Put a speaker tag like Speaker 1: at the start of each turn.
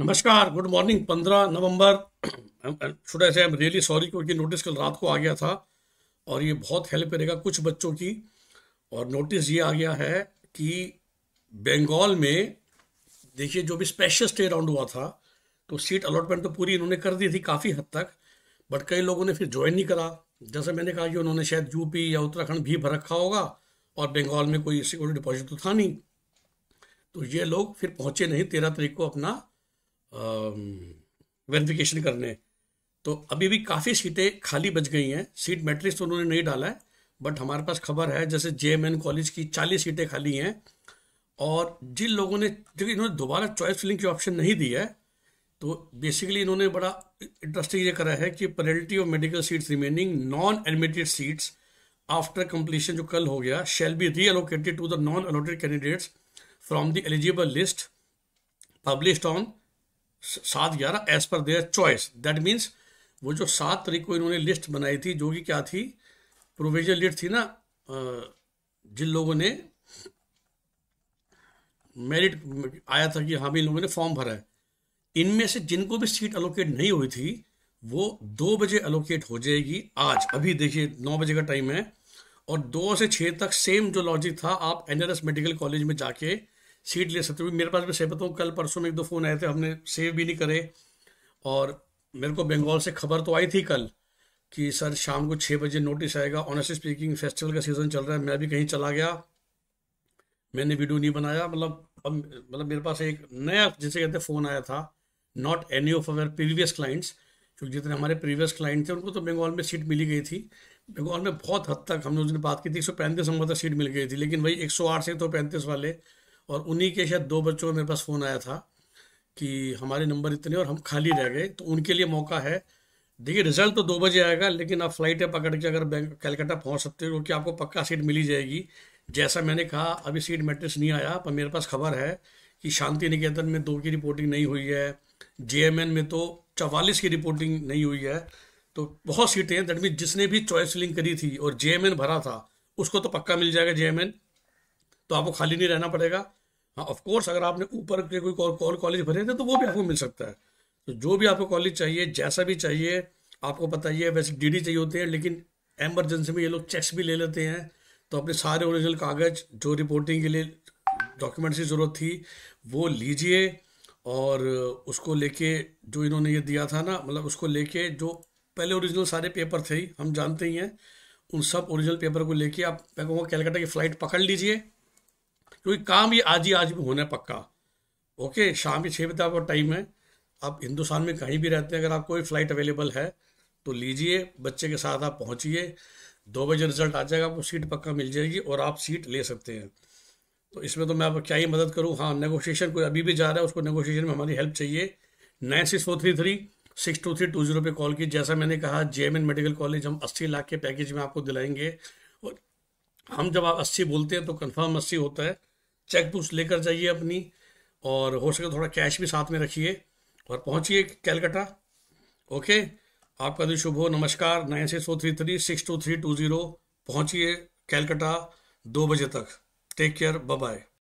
Speaker 1: नमस्कार good morning पंद्रह नवंबर should I am really sorry क्योंकि नोटिस कल रात को आ गया था और ये बहुत हेल्प करेगा कुछ बच्चों की और नोटिस ये आ गया है कि बंगाल में देखिए जो भी स्पेशल स्टे राउंड हुआ था तो सीट अलॉटमेंट तो पूरी इन्होंने कर दी थी काफ़ी हद तक बट कई लोगों ने फिर ज्वाइन नहीं करा जैसे मैंने कहा कि उन्होंने शायद यूपी या उत्तराखंड भी भर रखा होगा और बंगाल में कोई सिक्योरिटी डिपॉजिट तो था नहीं तो ये लोग फिर पहुंचे नहीं तेरह तारीख को अपना वेरिफिकेशन करने तो अभी भी काफ़ी सीटें खाली बच गई हैं सीट मैट्रिक्स तो उन्होंने नहीं डाला है बट हमारे पास खबर है जैसे जे कॉलेज की चालीस सीटें खाली हैं और जिन लोगों ने जो इन्होंने दोबारा चॉइस फिलिंग की ऑप्शन नहीं दी है तो बेसिकली इन्होंने बड़ा इंटरेस्टिंग ये करा है कि penalty of medical seats remaining non admitted seats after completion जो कल हो गया shall be reallocated to the non allotted candidates from the eligible list publish on सात ग्यारह as per their choice that means वो जो सात तारीख को इन्होंने लिस्ट बनाई थी जो कि क्या थी प्रोविजन लिस्ट थी ना जिन लोगों ने मेरिट आया था कि हाँ भी लोगों ने फॉर्म भरा है इनमें से जिनको भी सीट अलोकेट नहीं हुई थी वो दो बजे अलोकेट हो जाएगी आज अभी देखिए नौ बजे का टाइम है और दो से छः तक सेम जो लॉजिक था आप एनआरएस मेडिकल कॉलेज में जाके सीट ले सकते हो मेरे पास भी सेव बताऊँ तो कल परसों में एक दो फ़ोन आए थे हमने सेव भी नहीं करे और मेरे को बंगाल से खबर तो आई थी कल कि सर शाम को छः बजे नोटिस आएगा ऑनेस्ट स्पीकिंग फेस्टिवल का सीज़न चल रहा है मैं भी कहीं चला गया मैंने वीडियो नहीं बनाया मतलब अब मतलब मेरे पास एक नया जिसे कहते फ़ोन आया था not any of our previous clients क्योंकि जितने हमारे प्रीवियस क्लाइंट थे उनको तो बंगाल में सीट मिली गई थी बंगाल में बहुत हद तक हमने उस दिन बात की थी एक सौ पैंतीस नंबर तक सीट मिल गई थी लेकिन वही एक सौ आठ से तो पैंतीस वाले और उन्हीं के शायद दो बच्चों मेरे पास फ़ोन आया था कि हमारे नंबर इतने और हम खाली रह गए तो उनके लिए मौका है देखिए रिजल्ट तो दो बजे आएगा लेकिन आप फ्लाइटें पकड़ के अगर बैंक कैलकाटा पहुँच सकते हो क्योंकि आपको पक्का सीट मिली जाएगी जैसा मैंने कहा अभी सीट मैट्रिक्स नहीं आया पर मेरे पास खबर है कि शांति निकेतन में दो की रिपोर्टिंग नहीं हुई है जेएमएन में तो चवालीस की रिपोर्टिंग नहीं हुई है तो बहुत सीटें हैं दैट मीन जिसने भी चॉइस लिंक करी थी और जेएमएन भरा था उसको तो पक्का मिल जाएगा जेएमएन तो आपको खाली नहीं रहना पड़ेगा हाँ ऑफकोर्स अगर आपने ऊपर के कोई और कॉलेज भरे थे तो वो भी आपको मिल सकता है तो जो भी आपको कॉलेज चाहिए जैसा भी चाहिए आपको पता ही है वैसे डीडी चाहिए होते हैं लेकिन एमरजेंसी में ये लोग चेक्स भी ले लेते हैं तो अपने सारे ओरिजिनल कागज जो रिपोर्टिंग के लिए डॉक्यूमेंट्स की ज़रूरत थी वो लीजिए और उसको लेके जो इन्होंने ये दिया था ना मतलब उसको लेके जो पहले ओरिजिनल सारे पेपर थे हम जानते ही हैं उन सब ओरिजिनल पेपर को लेके आप मैं कहूँगा कैलकाटा की फ़्लाइट पकड़ लीजिए क्योंकि काम ये आज ही आज भी होना पक्का ओके शाम के छः बजे आपका टाइम है आप हिंदुस्तान में कहीं भी रहते हैं अगर आपको कोई फ्लाइट अवेलेबल है तो लीजिए बच्चे के साथ आप पहुंचिए दो बजे रिजल्ट आ जाएगा आपको सीट पक्का मिल जाएगी और आप सीट ले सकते हैं तो इसमें तो मैं आपको क्या ही मदद करूँ हाँ नेगोशिएशन कोई अभी भी जा रहा है उसको नेगोशिएशन में हमारी हेल्प चाहिए nine six four three three six two three two zero पर कॉल की जैसा मैंने कहा J M N medical college हम अस्सी लाख के पैकेज में आपको दिलाएंगे और हम जब आप अस्सी बोलते हैं तो कन्फर्म अस्सी होता है चेक बुक्स लेकर जाइए अपनी और हो सके तो थोड़ा कैश भी साथ में रखिए और पहुंचिए कैलकटा ओके आपका दिन शुभ हो नमस्कार nine six four three three six two three two zero पहुँचिए कैलकटा दो बजे तक टेक केयर बाय